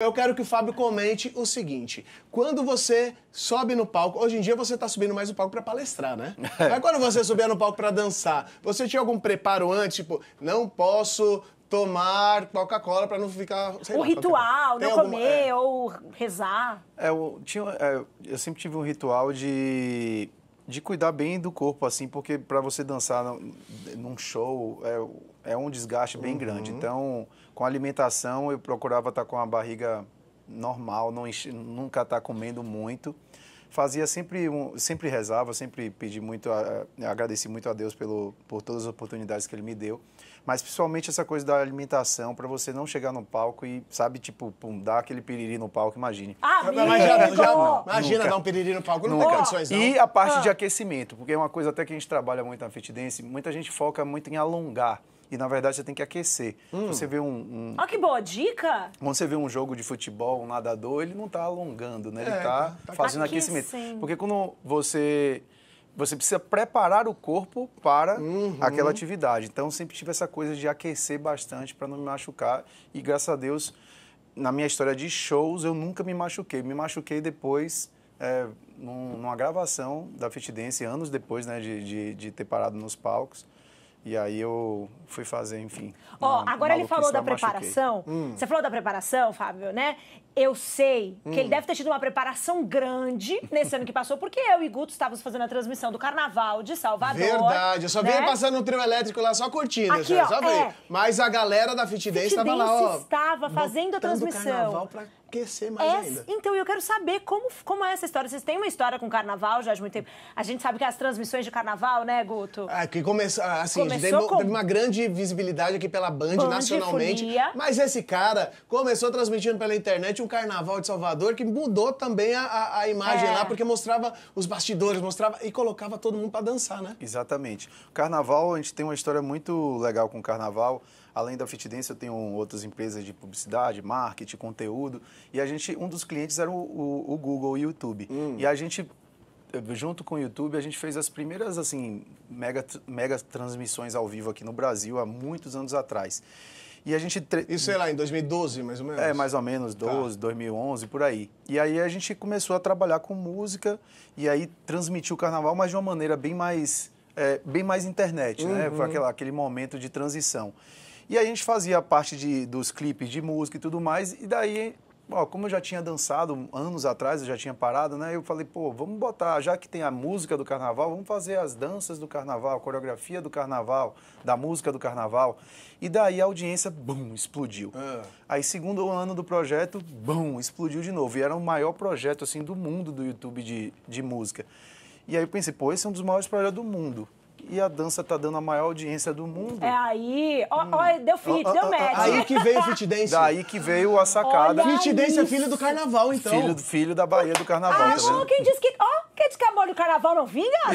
Eu quero que o Fábio comente o seguinte: quando você sobe no palco, hoje em dia você está subindo mais no palco para palestrar, né? É. Mas quando você subia no palco para dançar, você tinha algum preparo antes, tipo, não posso tomar Coca-Cola para não ficar. Sei o lá, ritual, não alguma, comer é... ou rezar. É, eu, tinha, é, eu sempre tive um ritual de de cuidar bem do corpo, assim, porque para você dançar num show é, é um desgaste bem uhum. grande. Então, com a alimentação, eu procurava estar tá com a barriga normal, não enche, nunca estar tá comendo muito fazia sempre um, sempre rezava, sempre pedi muito, a, eh, agradeci muito a Deus pelo, por todas as oportunidades que Ele me deu, mas principalmente essa coisa da alimentação, para você não chegar no palco e, sabe, tipo, pum, dar aquele piriri no palco, imagine. Ah, imagina, já, imagina dar um piriri no palco, não nunca. tem condições, não. E a parte ah. de aquecimento, porque é uma coisa até que a gente trabalha muito na fitness, muita gente foca muito em alongar e na verdade você tem que aquecer. Hum. Você vê um, um. que boa dica! Quando você vê um jogo de futebol, um nadador, ele não está alongando, né? Ele está é, tá, tá fazendo aquecimento. aquecimento. Porque quando você você precisa preparar o corpo para uhum. aquela atividade. Então, sempre tive essa coisa de aquecer bastante para não me machucar. E graças a Deus, na minha história de shows, eu nunca me machuquei. Me machuquei depois, é, num, numa gravação da Fit Dance, anos depois né, de, de, de ter parado nos palcos. E aí eu fui fazer, enfim. Ó, oh, agora ele falou da preparação. Hum. Você falou da preparação, Fábio, né? Eu sei hum. que ele hum. deve ter tido uma preparação grande nesse ano que passou, porque eu e Guto estávamos fazendo a transmissão do Carnaval de Salvador. Verdade, eu só né? vinha passando no um trio elétrico lá, só curtindo, Aqui, já, ó, só é. Mas a galera da Fit estava lá, ó. estava fazendo a transmissão. Carnaval pra aquecer mais essa, é, ainda. Então, eu quero saber como, como é essa história. Vocês têm uma história com carnaval já há muito tempo. A gente sabe que as transmissões de carnaval, né, Guto? Ah, que ah, assim, começou, assim, começou teve, com... teve uma grande visibilidade aqui pela Band, Band nacionalmente. Folia. Mas esse cara começou transmitindo pela internet um carnaval de Salvador que mudou também a, a, a imagem é. lá, porque mostrava os bastidores, mostrava e colocava todo mundo para dançar, né? Exatamente. O carnaval, a gente tem uma história muito legal com o carnaval. Além da Fitdance, eu tenho outras empresas de publicidade, marketing, conteúdo. E a gente, um dos clientes era o, o, o Google e o YouTube. Hum. E a gente eh, junto com o YouTube, a gente fez as primeiras assim mega, mega transmissões ao vivo aqui no Brasil há muitos anos atrás. E a gente tre... Isso sei lá, em 2012, mais ou menos. É, mais ou menos 12, tá. 2011, por aí. E aí a gente começou a trabalhar com música e aí transmitiu o carnaval, mas de uma maneira bem mais é, bem mais internet, né? uhum. né? Foi aquela, aquele momento de transição. E aí a gente fazia a parte de, dos clipes de música e tudo mais, e daí, ó, como eu já tinha dançado anos atrás, eu já tinha parado, né? Eu falei, pô, vamos botar, já que tem a música do carnaval, vamos fazer as danças do carnaval, a coreografia do carnaval, da música do carnaval. E daí a audiência, bum, explodiu. É. Aí, segundo ano do projeto, bum, explodiu de novo. E era o maior projeto, assim, do mundo do YouTube de, de música. E aí eu pensei, pô, esse é um dos maiores projetos do mundo e a dança tá dando a maior audiência do mundo. É aí, ó, hum. ó deu fit, deu match. Aí que veio o fit dance. Daí que veio a sacada. Olha fit dance isso. é filho do carnaval, então. Filho, filho da Bahia do carnaval. Ah, tá quem disse que, ó, quem disse que é mão do carnaval não vinga? Eu